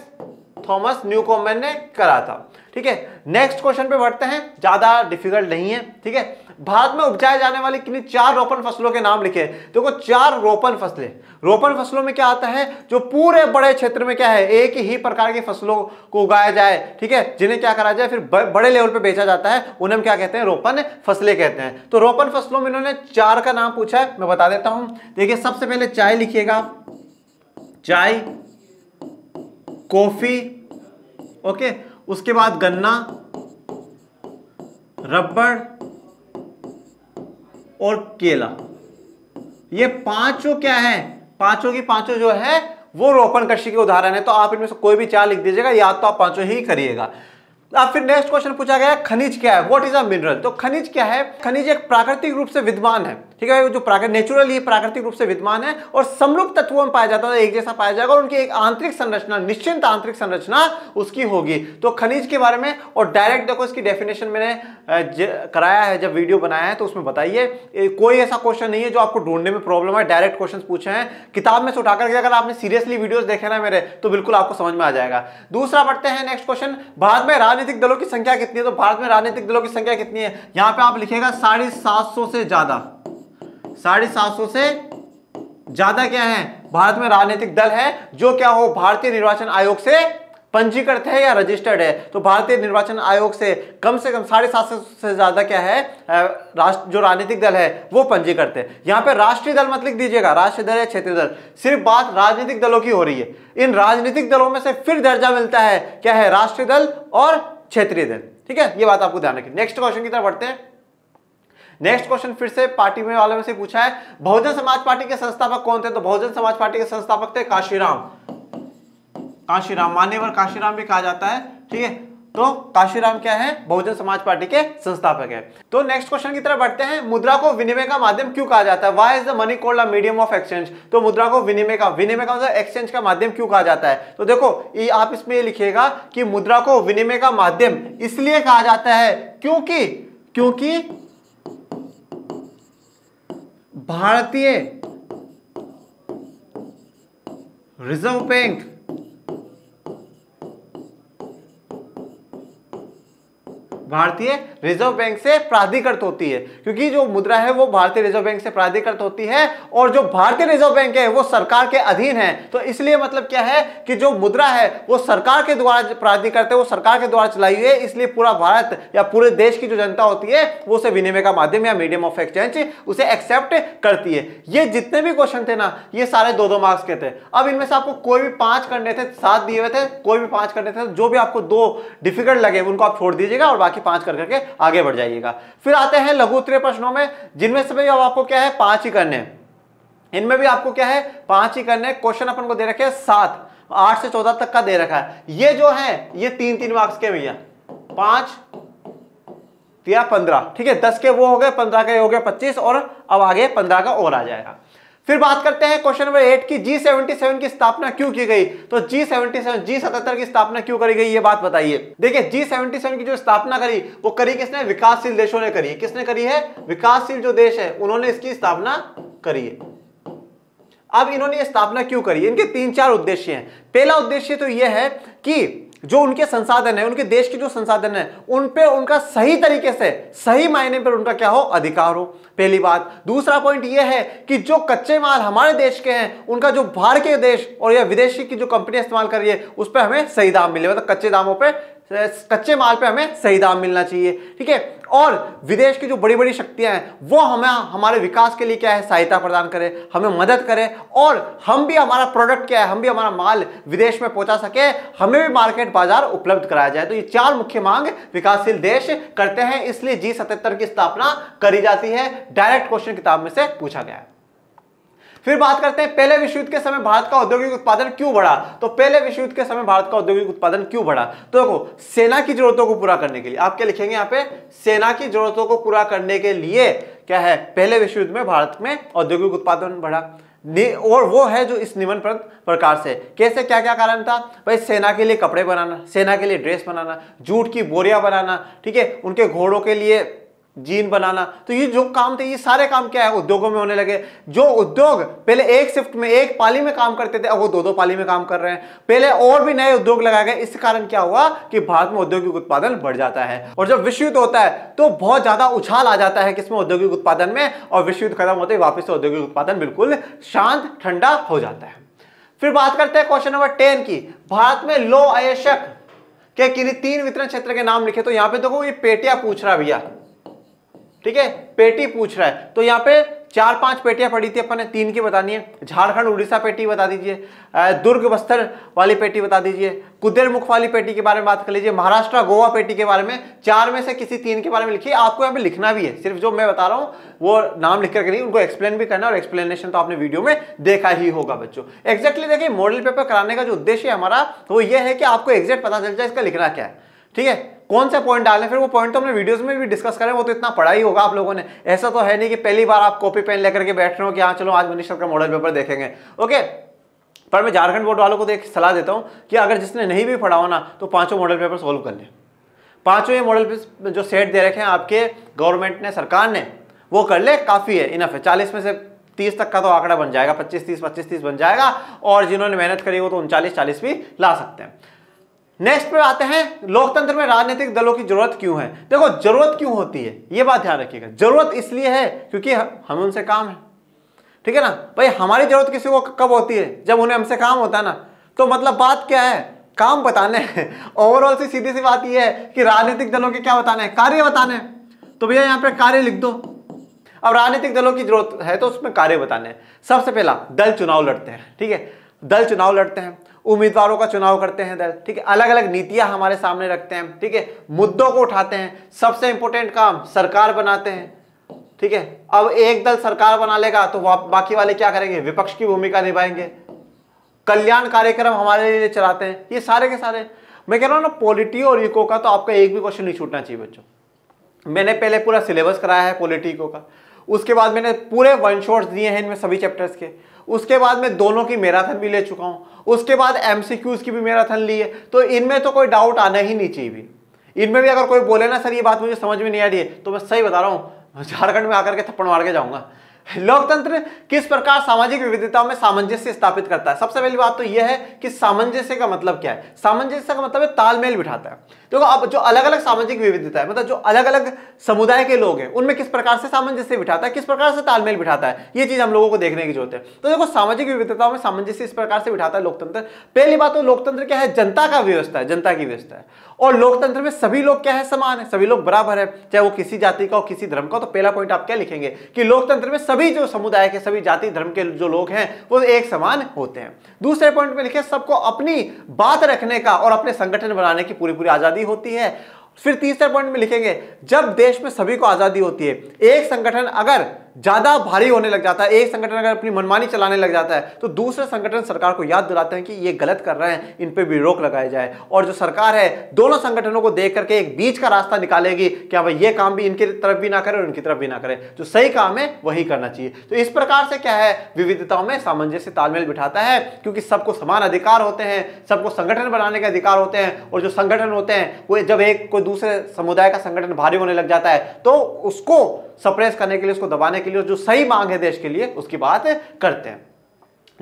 Speaker 1: थॉमस न्यूकोमैन ने करा था ठीक है नेक्स्ट क्वेश्चन पे बढ़ते हैं ज्यादा डिफिकल्ट नहीं है ठीक है भारत में उपजाए जाने वाली कितनी चार रोपण फसलों के नाम लिखे देखो तो चार रोपण फसलें रोपण फसलों में क्या आता है जो पूरे बड़े क्षेत्र में क्या है एक ही प्रकार की फसलों को उगाया जाए ठीक है जिन्हें क्या करा जाए फिर बड़े लेवल पर बेचा जाता है उन्हें हम क्या कहते हैं रोपण फसलें कहते हैं तो रोपण फसलों में इन्होंने चार का नाम पूछा है मैं बता देता हूं देखिए सबसे पहले चाय लिखिएगा चाय कॉफी ओके उसके बाद गन्ना रबड़ और केला ये पांचों क्या है पांचों की पांचों जो है वो रोपण कृषि के उदाहरण है तो आप इनमें से कोई भी चार लिख दीजिएगा या तो आप पांचों ही करिएगा अब फिर नेक्स्ट क्वेश्चन पूछा गया खनिज क्या है व्हाट इज अ मिनरल तो खनिज क्या है खनिज एक प्राकृतिक रूप से विद्वान है ठीक है जो प्राकृतिक ही प्राकृतिक रूप से विद्वान है और समरूप तत्वों में पाया जाता है एक जैसा पाया जाएगा और उनकी एक आंतरिक संरचना निश्चिंत आंतरिक संरचना उसकी होगी तो खनिज के बारे में और डायरेक्ट देखो इसकी डेफिनेशन मैंने कराया है जब वीडियो बनाया है तो उसमें बताइए कोई ऐसा क्वेश्चन नहीं है जो आपको ढूंढने में प्रॉब्लम है डायरेक्ट क्वेश्चन पूछे हैं किताब में से उठा करके अगर आपने सीरियसली वीडियोस देखे ना मेरे तो बिल्कुल आपको समझ में आ जाएगा दूसरा पढ़ते हैं नेक्स्ट क्वेश्चन भारत में राजनीतिक दलों की संख्या कितनी है तो भारत में राजनीतिक दलों की संख्या कितनी है यहां पर आप लिखेगा साढ़े से ज्यादा साढ़े से ज्यादा क्या है भारत में राजनीतिक दल है जो क्या हो भारतीय निर्वाचन आयोग से पंजीकृत है या रजिस्टर्ड है तो भारतीय निर्वाचन आयोग से कम से कम साढ़े सात सौ से ज्यादा क्या है राष्ट्र जो राजनीतिक दल है वो पंजीकृत है यहाँ पे राष्ट्रीय दल मत लिख दीजिएगा राष्ट्रीय दल या क्षेत्रीय दल सिर्फ बात राजनीतिक दलों की हो रही है इन राजनीतिक दलों में से फिर दर्जा मिलता है क्या है राष्ट्रीय दल और क्षेत्रीय दल ठीक है ये बात आपको ध्यान रखिए नेक्स्ट क्वेश्चन की तरफ बढ़ते हैं नेक्स्ट क्वेश्चन फिर से पार्टी में वालों में से पूछा है बहुजन समाज पार्टी के संस्थापक कौन थे तो बहुजन समाज पार्टी के संस्थापक थे काशीराम काशीराम मान्यवर काशीराम भी कहा जाता है ठीक है तो काशीराम क्या है बहुजन समाज पार्टी के संस्थापक है तो नेक्स्ट क्वेश्चन की तरफ बढ़ते हैं मुद्रा को विनिमय का माध्यम क्यों कहा जाता है why is the money called medium of exchange तो मुद्रा को विनिमय का विनिमय का मतलब एक्सचेंज का माध्यम क्यों कहा जाता है तो देखो ये आप इसमें ये लिखिएगा कि मुद्रा को विनिमय का माध्यम इसलिए कहा जाता है क्योंकि क्योंकि भारतीय रिजर्व बैंक भारतीय रिजर्व बैंक से प्राधिकृत होती है क्योंकि जो मुद्रा है वो भारतीय रिजर्व बैंक से प्राधिकृत होती है और जो भारतीय रिजर्व बैंक है वो सरकार के अधीन है तो इसलिए मतलब क्या है कि जो मुद्रा है वो सरकार के द्वारा प्राधिकृत है वो सरकार के द्वारा चलाई हुई है इसलिए पूरा भारत या पूरे देश की जो जनता होती है वो उसे विनिमय का माध्यम या मीडियम ऑफ एक्सचेंज उसे एक्सेप्ट करती है ये जितने भी क्वेश्चन थे ना ये सारे दो दो मार्क्स के थे अब इनमें से आपको कोई भी पांच करने थे सात दिए हुए थे कोई भी पांच करने थे जो भी आपको दो डिफिकल्ट लगे उनको आप छोड़ दीजिएगा और बाकी बाकी पांच कर करके आगे बढ़ जाइएगा फिर आते हैं लघु उत्तरीय प्रश्नों में जिनमें से भी अब आपको क्या है पांच ही करने इनमें भी आपको क्या है पांच ही करने क्वेश्चन अपन को दे रखे सात आठ से चौदह तक का दे रखा है ये जो है ये तीन तीन मार्क्स के भैया पांच या पंद्रह ठीक है दस के वो हो गए पंद्रह के हो गए पच्चीस और अब आगे पंद्रह का और आ जाएगा फिर बात करते हैं क्वेश्चन नंबर एट की जी सेवेंटी सेवन की स्थापना क्यों की गई तो जी सेवेंटी सेवन जी सतहत्तर की स्थापना क्यों करी गई ये बात बताइए देखिए जी सेवेंटी सेवन की जो स्थापना करी वो करी किसने विकासशील देशों ने करी किसने करी है विकासशील जो देश है उन्होंने इसकी स्थापना करी है अब इन्होंने स्थापना क्यों करी इनके तीन चार उद्देश्य हैं पहला उद्देश्य तो यह है कि जो उनके संसाधन है उनके देश के जो संसाधन है उन पे उनका सही तरीके से सही मायने पर उनका क्या हो अधिकार हो पहली बात दूसरा पॉइंट यह है कि जो कच्चे माल हमारे देश के हैं उनका जो बाहर के देश और या विदेशी की जो कंपनियां इस्तेमाल कर रही है उस पर हमें सही दाम मिले मतलब कच्चे दामों पर कच्चे माल पर हमें सही दाम मिलना चाहिए ठीक है और विदेश की जो बड़ी बड़ी शक्तियां हैं वो हमें हमारे विकास के लिए क्या है सहायता प्रदान करें हमें मदद करें और हम भी हमारा प्रोडक्ट क्या है हम भी हमारा माल विदेश में पहुंचा सके हमें भी मार्केट बाजार उपलब्ध कराया जाए तो ये चार मुख्य मांग विकासशील देश करते हैं इसलिए जी सतहत्तर की स्थापना करी जाती है डायरेक्ट क्वेश्चन किताब में से पूछा गया है फिर बात करते हैं पहले विश्व युद्ध के समय भारत का औद्योगिक उत्पादन क्यों बढ़ा तो पहले विश्व युद्ध के समय भारत का औद्योगिक उत्पादन क्यों बढ़ा तो देखो सेना की जरूरतों को पूरा करने के लिए आप क्या लिखेंगे यहाँ पे सेना की जरूरतों को पूरा करने के लिए क्या है पहले विश्व युद्ध में भारत में औद्योगिक उत्पादन बढ़ा और वो है जो इस निमन प्रकार से कैसे क्या क्या कारण था भाई सेना के लिए कपड़े बनाना सेना के लिए ड्रेस बनाना जूट की बोरिया बनाना ठीक है उनके घोड़ों के लिए जीन बनाना तो ये जो काम थे ये सारे काम क्या है उद्योगों में होने लगे जो उद्योग पहले एक शिफ्ट में एक पाली में काम करते थे अब वो दो दो पाली में काम कर रहे हैं पहले और भी नए उद्योग लगाए गए इस कारण क्या हुआ कि भारत में औद्योगिक उत्पादन बढ़ जाता है और जब विश्व युद्ध होता है तो बहुत ज्यादा उछाल आ जाता है किसमें औद्योगिक उत्पादन में और विश्व युद्ध खत्म होते वापिस वापस औद्योगिक उत्पादन बिल्कुल शांत ठंडा हो जाता है फिर बात करते हैं क्वेश्चन नंबर टेन की भारत में लो आयशक के किन्हीं तीन वितरण क्षेत्र के नाम लिखे तो यहाँ पे देखो ये पेटिया पूछ रहा भैया ठीक है पेटी पूछ रहा है तो यहाँ पे चार पांच पेटियां पड़ी थी अपने तीन की बतानी है झारखंड उड़ीसा पेटी बता दीजिए दुर्ग बस्तर वाली पेटी बता दीजिए कुदेरमुख वाली पेटी के बारे में बात कर लीजिए महाराष्ट्र गोवा पेटी के बारे में चार में से किसी तीन के बारे में लिखिए आपको यहाँ पे लिखना भी है सिर्फ जो मैं बता रहा हूँ वो नाम लिख करके नहीं उनको एक्सप्लेन भी करना और एक्सप्लेनेशन तो आपने वीडियो में देखा ही होगा बच्चों एक्जैक्टली देखिए मॉडल पेपर कराने का जो उद्देश्य है हमारा वो ये है कि आपको एग्जैक्ट पता चल जाए इसका लिखना क्या है ठीक है कौन सा पॉइंट डालें फिर वो पॉइंट तो हमने वीडियोस में भी डिस्कस करें वो तो इतना पढ़ा ही होगा आप लोगों ने ऐसा तो है नहीं कि पहली बार आप कॉपी पेन लेकर के बैठ रहे हो कि हाँ चलो आज मनीष का मॉडल पेपर देखेंगे ओके पर मैं झारखंड बोर्ड वालों को देख तो सलाह देता हूँ कि अगर जिसने नहीं भी पढ़ा हो ना तो पाँचों मॉडल पेपर सॉल्व कर लें पाँचों ये मॉडल जो सेट दे रखे हैं आपके गवर्नमेंट ने सरकार ने वो कर ले काफ़ी है इनफ है चालीस में से तीस तक का तो आंकड़ा बन जाएगा पच्चीस तीस पच्चीस तीस बन जाएगा और जिन्होंने मेहनत करी वो तो उनचालीस चालीस भी ला सकते हैं नेक्स्ट पे आते हैं लोकतंत्र में राजनीतिक दलों की जरूरत क्यों है देखो जरूरत क्यों होती है ये बात ध्यान रखिएगा जरूरत इसलिए है क्योंकि हमें उनसे काम है ठीक है ना भाई हमारी जरूरत किसी को कब होती है जब उन्हें हमसे काम होता है ना तो मतलब बात क्या है काम बताने ओवरऑल से सीधी सी बात यह है कि राजनीतिक दलों के क्या बताने कार्य बताने तो भैया यहाँ पर कार्य लिख दो अब राजनीतिक दलों की जरूरत है तो उसमें कार्य बताने सबसे पहला दल चुनाव लड़ते हैं ठीक है दल चुनाव लड़ते हैं उम्मीदवारों का चुनाव करते हैं दल ठीक है अलग अलग नीतियां हमारे सामने रखते हैं ठीक है मुद्दों को उठाते हैं सबसे इंपॉर्टेंट काम सरकार बनाते हैं ठीक है अब एक दल सरकार बना लेगा तो बाकी वाले क्या करेंगे विपक्ष की भूमिका निभाएंगे कल्याण कार्यक्रम हमारे लिए चलाते हैं ये सारे के सारे मैं कह रहा हूँ ना पॉलिटी और इको का तो आपका एक भी क्वेश्चन नहीं छूटना चाहिए बच्चों मैंने पहले पूरा सिलेबस कराया है पॉलिटिको का उसके बाद मैंने पूरे वन शॉट्स दिए हैं इनमें सभी चैप्टर्स के उसके बाद मैं दोनों की मैराथन भी ले चुका हूँ उसके बाद एम की भी मैराथन ली है तो इनमें तो कोई डाउट आना ही नहीं चाहिए भी इनमें भी अगर कोई बोले ना सर ये बात मुझे समझ में नहीं आ रही है तो मैं सही बता रहा हूँ झारखंड में आकर के थप्पड़ मार के जाऊँगा लोकतंत्र किस प्रकार सामाजिक विविधताओं में सामंजस्य स्थापित करता है सबसे पहली बात तो यह है कि सामंजस्य का मतलब क्या है सामंजस्य का मतलब है तालमेल बिठाता है देखो तो अब जो अलग अलग सामाजिक विविधता है मतलब जो अलग अलग समुदाय के लोग हैं उनमें किस प्रकार से सामंजस्य बिठाता है किस प्रकार से तालमेल बिठाता है ये चीज हम लोगों को देखने की जरूरत है तो देखो सामाजिक विविधताओं में सामंजस्य इस प्रकार से बिठाता है लोकतंत्र पहली बात तो लोकतंत्र क्या है जनता का व्यवस्था है जनता की व्यवस्था है और लोकतंत्र में सभी लोग क्या है समान है सभी लोग बराबर है चाहे वो किसी जाति का हो किसी धर्म का तो पहला पॉइंट आप क्या लिखेंगे कि लोकतंत्र में सभी जो समुदाय के सभी जाति धर्म के जो लोग हैं वो एक समान होते हैं दूसरे पॉइंट में लिखे सबको अपनी बात रखने का और अपने संगठन बनाने की पूरी पूरी आजादी होती है फिर तीसरे पॉइंट में लिखेंगे जब देश में सभी को आजादी होती है एक संगठन अगर ज़्यादा भारी होने लग जाता है एक संगठन अगर अपनी मनमानी चलाने लग जाता है तो दूसरे संगठन सरकार को याद दिलाते हैं कि ये गलत कर रहे हैं इन पर भी रोक लगाई जाए और जो सरकार है दोनों संगठनों को देख करके एक बीच का रास्ता निकालेगी कि हाँ भाई ये काम भी इनकी तरफ भी ना करें और इनकी तरफ भी ना करें जो सही काम है वही करना चाहिए तो इस प्रकार से क्या है विविधताओं में सामंजस्य तालमेल बिठाता है क्योंकि सबको समान अधिकार होते हैं सबको संगठन बनाने के अधिकार होते हैं और जो संगठन होते हैं वो जब एक कोई दूसरे समुदाय का संगठन भारी होने लग जाता है तो उसको सप्रेस करने के लिए उसको दबाने के लिए जो सही मांग है देश के लिए उसकी बात करते हैं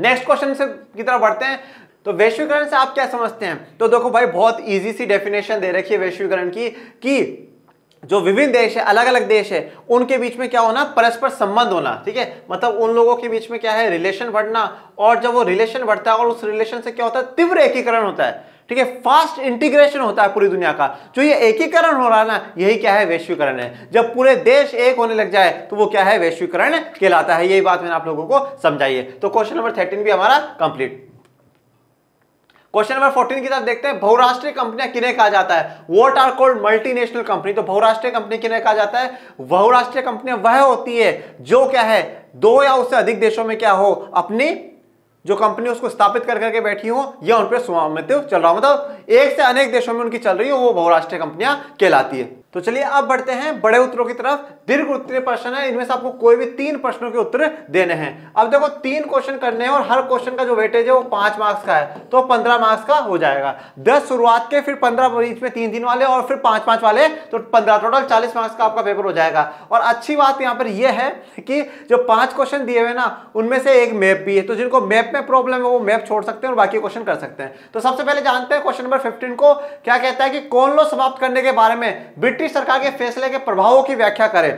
Speaker 1: नेक्स्ट क्वेश्चन से की तरफ बढ़ते हैं तो वैश्वीकरण से आप क्या समझते हैं तो देखो भाई बहुत इजी सी डेफिनेशन दे रखी है वैश्वीकरण की कि जो विभिन्न देश है अलग अलग देश है उनके बीच में क्या होना परस्पर संबंध होना ठीक है मतलब उन लोगों के बीच में क्या है रिलेशन बढ़ना और जब वो रिलेशन बढ़ता है और उस रिलेशन से क्या होता है तीव्र एकीकरण होता है ठीक है फास्ट इंटीग्रेशन होता है पूरी दुनिया का जो ये एकीकरण हो रहा है ना यही क्या है वैश्वीकरण है जब पूरे देश एक होने लग जाए तो वो क्या है वैश्वीकरण कहलाता है यही बात मैंने आप लोगों को समझाई है तो क्वेश्चन नंबर थर्टीन भी हमारा कंप्लीट क्वेश्चन नंबर 14 की तरफ देखते हैं बहुराष्ट्रीय कंपनियां किन्हें कहा जाता है what are called multinational company तो बहुराष्ट्रीय कंपनी किन्हें कहा जाता है बहुराष्ट्रीय कंपनियां वह होती है जो क्या है दो या उससे अधिक देशों में क्या हो अपनी जो कंपनी उसको स्थापित कर करके बैठी हो या उन पर स्वामित्व चल रहा हो मतलब एक से अनेक देशों में उनकी चल रही हो वो बहुराष्ट्रीय कंपनियां कहलाती है तो चलिए अब बढ़ते हैं बड़े उत्तरों की तरफ दीर्घ उत्तरीय प्रश्न है इनमें से आपको कोई भी तीन प्रश्नों के उत्तर देने हैं अब देखो तीन क्वेश्चन करने हैं और हर क्वेश्चन का जो वेटेज है वो पांच मार्क्स का है तो पंद्रह मार्क्स का हो जाएगा दस शुरुआत के फिर पंद्रह बीच में तीन दिन वाले और फिर पांच पांच वाले तो पंद्रह टोटल चालीस मार्क्स का आपका पेपर हो जाएगा और अच्छी बात यहाँ पर यह है कि जो पांच क्वेश्चन दिए हुए ना उनमें से एक मैप भी है तो जिनको मैप में प्रॉब्लम है वो मैप छोड़ सकते हैं और बाकी क्वेश्चन कर सकते हैं तो सबसे पहले जानते हैं क्वेश्चन नंबर फिफ्टीन को क्या कहता है कि कौन लो समाप्त करने के बारे में ब्रिटिश ब्रिटिश सरकार के फैसले के प्रभावों की व्याख्या करें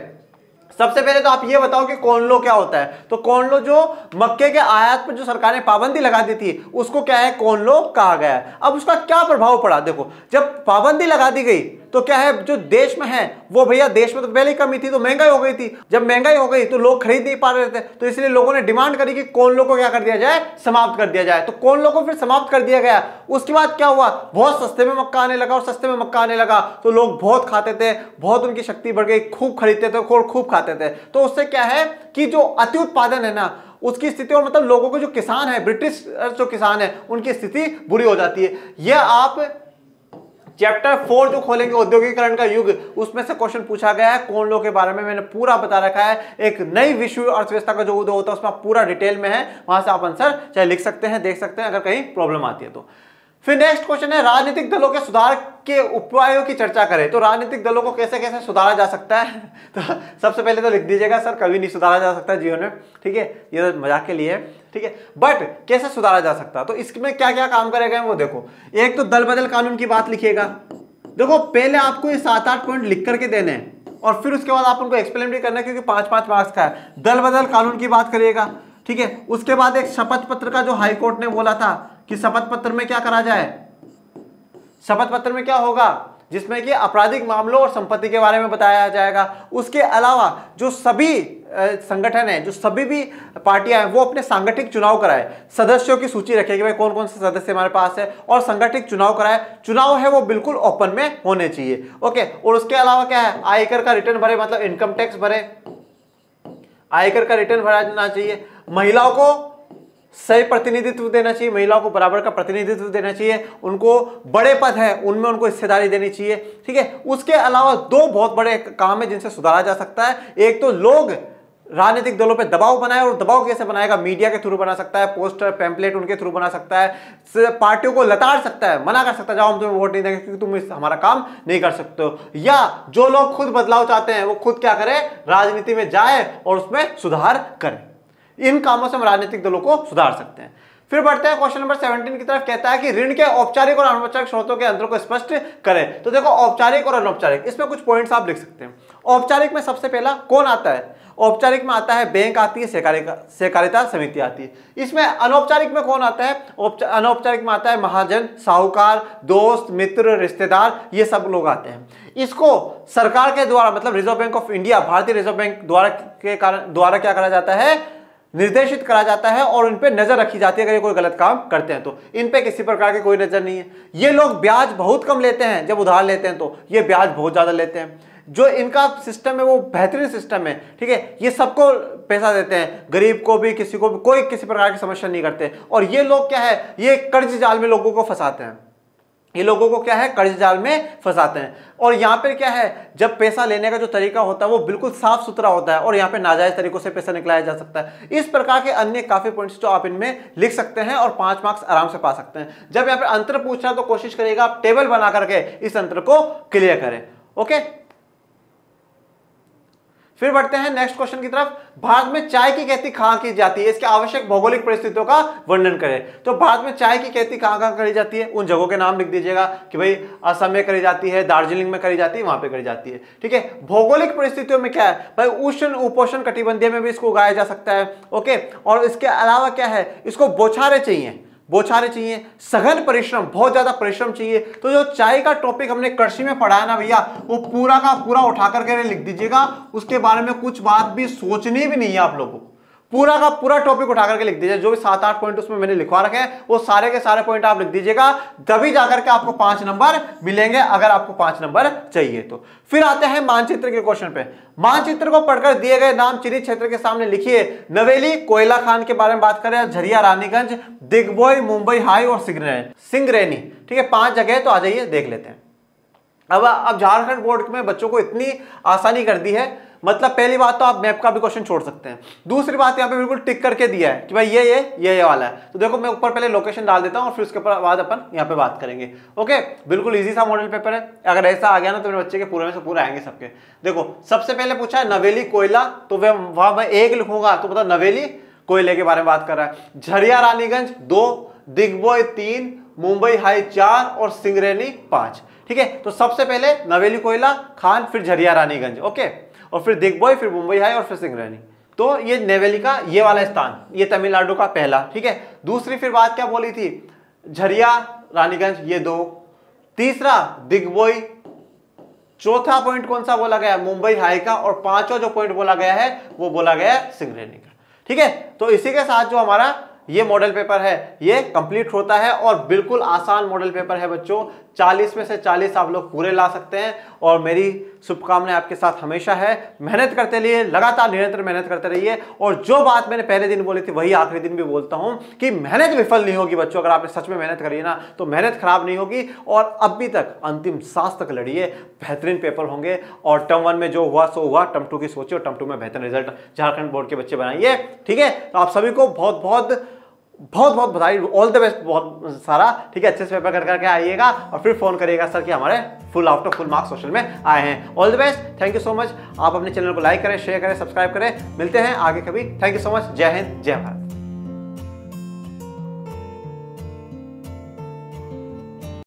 Speaker 1: सबसे पहले तो आप ये बताओ कि कॉनलो क्या होता है तो कोनलो जो मक्के के आयात पर जो सरकार ने पाबंदी लगा दी थी उसको क्या है कॉनलो कहा गया है अब उसका क्या प्रभाव पड़ा देखो जब पाबंदी लगा दी गई तो क्या है जो देश में है वो भैया देश में तो पहले ही कमी थी तो महंगाई हो गई थी जब महंगाई हो गई तो लोग खरीद नहीं पा रहे थे तो इसलिए लोगों ने डिमांड करी कि कौन लोग को क्या कर दिया जाए समाप्त कर दिया जाए तो कौन लोग को फिर समाप्त कर दिया गया उसके बाद क्या हुआ बहुत सस्ते में मक्का आने लगा और सस्ते में मक्का आने लगा तो लोग बहुत खाते थे बहुत उनकी शक्ति बढ़ गई खूब खरीदते थे और खूब खाते थे तो उससे क्या है कि जो अति उत्पादन है ना उसकी स्थिति और मतलब लोगों के जो किसान है ब्रिटिश जो किसान है उनकी स्थिति बुरी हो जाती है यह आप चैप्टर फोर जो खोलेंगे औद्योगिकरण का युग उसमें से क्वेश्चन पूछा गया है कौन लोग के बारे में मैंने पूरा बता रखा है एक नई विश्व अर्थव्यवस्था का जो उदय होता है उसमें पूरा डिटेल में है वहां से आप आंसर चाहे लिख सकते हैं देख सकते हैं अगर कहीं प्रॉब्लम आती है तो फिर नेक्स्ट क्वेश्चन है राजनीतिक दलों के सुधार के उपायों की चर्चा करें तो राजनीतिक दलों को कैसे कैसे सुधारा जा सकता है तो सबसे पहले तो लिख दीजिएगा सर कभी नहीं सुधारा जा सकता जीवन में ठीक है ये तो मजाक के लिए है ठीक है बट कैसे सुधारा जा सकता तो इसमें क्या क्या काम करेगा वो देखो एक तो दल बदल कानून की बात लिखिएगा देखो पहले आपको ये सात आठ पॉइंट लिख करके देने हैं और फिर उसके बाद आप उनको एक्सप्लेन भी करना क्योंकि पांच पांच मार्क्स का है दल बदल कानून की बात करिएगा ठीक है उसके बाद एक शपथ पत्र का जो हाईकोर्ट ने बोला था कि शपथ पत्र में क्या करा जाए शपथ पत्र में क्या होगा जिसमें कि आपराधिक मामलों और संपत्ति के बारे में बताया जाएगा उसके अलावा जो सभी संगठन है जो सभी भी पार्टियां हैं वो अपने सांगठनिक चुनाव कराए सदस्यों की सूची रखे कि भाई कौन कौन से सदस्य हमारे पास है और संगठित चुनाव कराए चुनाव है वो बिल्कुल ओपन में होने चाहिए ओके और उसके अलावा क्या है आयकर का रिटर्न भरे मतलब इनकम टैक्स भरे आयकर का रिटर्न भरा जाना चाहिए महिलाओं को सही प्रतिनिधित्व देना चाहिए महिलाओं को बराबर का प्रतिनिधित्व देना चाहिए उनको बड़े पद हैं उनमें उनको हिस्सेदारी देनी चाहिए ठीक है उसके अलावा दो बहुत बड़े काम है जिनसे सुधारा जा सकता है एक तो लोग राजनीतिक दलों पर दबाव बनाए और दबाव कैसे बनाएगा मीडिया के थ्रू बना सकता है पोस्टर पैम्पलेट उनके थ्रू बना सकता है पार्टियों को लताड़ सकता है मना कर सकता है जाओ हम तुम्हें वोट नहीं देंगे क्योंकि तुम इस हमारा काम नहीं कर सकते हो या जो लोग खुद बदलाव चाहते हैं वो खुद क्या करें राजनीति में जाए और उसमें सुधार करें इन कामों से हम राजनीतिक दलों को सुधार सकते हैं फिर बढ़ते हैं क्वेश्चन नंबर 17 की तरफ कहता है कि ऋण के औपचारिक और अनौपचारिक स्रोतों के अंतर को स्पष्ट करें तो देखो औपचारिक और अनौपचारिक इसमें कुछ पॉइंट्स आप लिख सकते हैं औपचारिक में सबसे पहला कौन आता है औपचारिक में आता है बैंक आती है सहकारिता समिति आती है इसमें अनौपचारिक में कौन आता है अनौपचारिक में आता है महाजन साहूकार दोस्त मित्र रिश्तेदार ये सब लोग आते हैं इसको सरकार के द्वारा मतलब रिजर्व बैंक ऑफ इंडिया भारतीय रिजर्व बैंक द्वारा के कारण द्वारा क्या करा जाता है निर्देशित करा जाता है और उन पर नजर रखी जाती है अगर ये कोई गलत काम करते हैं तो इन पे किसी प्रकार की कोई नजर नहीं है ये लोग ब्याज बहुत कम लेते हैं जब उधार लेते हैं तो ये ब्याज बहुत ज़्यादा लेते हैं जो इनका सिस्टम है वो बेहतरीन सिस्टम है ठीक है ये सबको पैसा देते हैं गरीब को भी किसी को भी कोई किसी प्रकार की समस्या नहीं करते और ये लोग क्या है ये कर्ज जाल में लोगों को फंसाते हैं ये लोगों को क्या है कर्ज जाल में फंसाते हैं और यहाँ पर क्या है जब पैसा लेने का जो तरीका होता है वो बिल्कुल साफ सुथरा होता है और यहाँ पे नाजायज तरीकों से पैसा निकलाया जा सकता है इस प्रकार के अन्य काफी पॉइंट्स जो आप इनमें लिख सकते हैं और पांच मार्क्स आराम से पा सकते हैं जब यहाँ पे अंतर पूछना तो कोशिश करिएगा आप टेबल बना करके इस अंतर को क्लियर करें ओके फिर बढ़ते हैं नेक्स्ट क्वेश्चन की तरफ भारत में चाय की खेती कहाँ की जाती है इसके आवश्यक भौगोलिक परिस्थितियों का वर्णन करें तो भारत में चाय की खेती कहाँ कहाँ करी जाती है उन जगहों के नाम लिख दीजिएगा कि भाई असम में करी जाती है दार्जिलिंग में करी जाती है वहां पर करी जाती है ठीक है भौगोलिक परिस्थितियों में क्या है भाई उष्ण उपोषण कटिबंधीय में भी इसको उगाया जा सकता है ओके और इसके अलावा क्या है इसको बौछारे चाहिए बोछारे चाहिए सघन परिश्रम बहुत ज़्यादा परिश्रम चाहिए तो जो चाय का टॉपिक हमने कृषि में पढ़ाया ना भैया वो पूरा का पूरा उठा करके लिख दीजिएगा उसके बारे में कुछ बात भी सोचनी भी नहीं है आप लोगों को पूरा का पूरा टॉपिक उठा करके लिख दीजिए जो भी सात आठ पॉइंट उसमें मैंने लिखवा रखे हैं वो सारे के सारे पॉइंट आप लिख दीजिएगा तभी जाकर के आपको पांच नंबर मिलेंगे अगर आपको पांच नंबर चाहिए तो फिर आते हैं मानचित्र के क्वेश्चन पे मानचित्र को पढ़कर दिए गए नाम चिन्हित क्षेत्र के सामने लिखिए नवेली कोयला खान के बारे में बात करें झरिया रानीगंज दिग्बोई मुंबई हाई और सिंग सिंगरेनी ठीक है पांच जगह तो आ जाइए देख लेते हैं अब अब झारखंड बोर्ड में बच्चों को इतनी आसानी कर दी है मतलब पहली बात तो आप मैप का भी क्वेश्चन छोड़ सकते हैं दूसरी बात यहाँ पे बिल्कुल टिक करके दिया है कि भाई ये ये ये ये वाला है तो देखो मैं ऊपर पहले लोकेशन डाल देता हूँ और फिर उसके बाद अपन यहाँ पे बात करेंगे ओके बिल्कुल ईजी सा मॉडल पेपर है अगर ऐसा आ गया ना तो मेरे बच्चे के पूरे में से पूरा आएंगे सबके देखो सबसे पहले पूछा है नवेली कोयला तो वह वहां मैं एक लिखूंगा तो मतलब नवेली कोयले के बारे में बात कर रहा है झरिया रानीगंज दो दिग्बोय तीन मुंबई हाई चार और सिंगरेनी पांच ठीक है तो सबसे पहले नवेली कोयला खान फिर झरिया रानीगंज ओके और फिर बॉय फिर मुंबई हाई और फिर सिंगरैनी तो ये नेवेली का ये वाला स्थान ये तमिलनाडु का पहला ठीक है दूसरी फिर बात क्या बोली थी झरिया रानीगंज ये दो तीसरा दिग्बोई चौथा पॉइंट कौन सा बोला गया मुंबई हाई का और पांचवा जो पॉइंट बोला गया है वो बोला गया है सिंगरेनी का ठीक है तो इसी के साथ जो हमारा ये मॉडल पेपर है ये कंप्लीट होता है और बिल्कुल आसान मॉडल पेपर है बच्चों 40 में से 40 आप लोग पूरे ला सकते हैं और मेरी शुभकामनाएं आपके साथ हमेशा है मेहनत करते रहिए लगातार निरंतर मेहनत करते रहिए और जो बात मैंने पहले दिन बोली थी वही आखिरी दिन भी बोलता हूं कि मेहनत विफल नहीं होगी बच्चों अगर आपने सच में मेहनत करी ना तो मेहनत खराब नहीं होगी और अभी तक अंतिम सांस तक लड़िए बेहतरीन पेपर होंगे और टर्म वन में जो हुआ सो हुआ टर्म टू की सोचिए और टर्म टू में बेहतर रिजल्ट झारखंड बोर्ड के बच्चे बनाइए ठीक है तो आप सभी को बहुत बहुत बहुत बहुत बधाई ऑल द बेस्ट बहुत सारा ठीक है अच्छे से पेपर कर करके आइएगा और फिर फोन करिएगा सर कि हमारे full out of full marks social में आए हैं all the best thank you so much आप अपने चैनल को लाइक करें शेयर करें सब्सक्राइब करें मिलते हैं आगे कभी थैंक यू सो मच जय हिंद जय भारत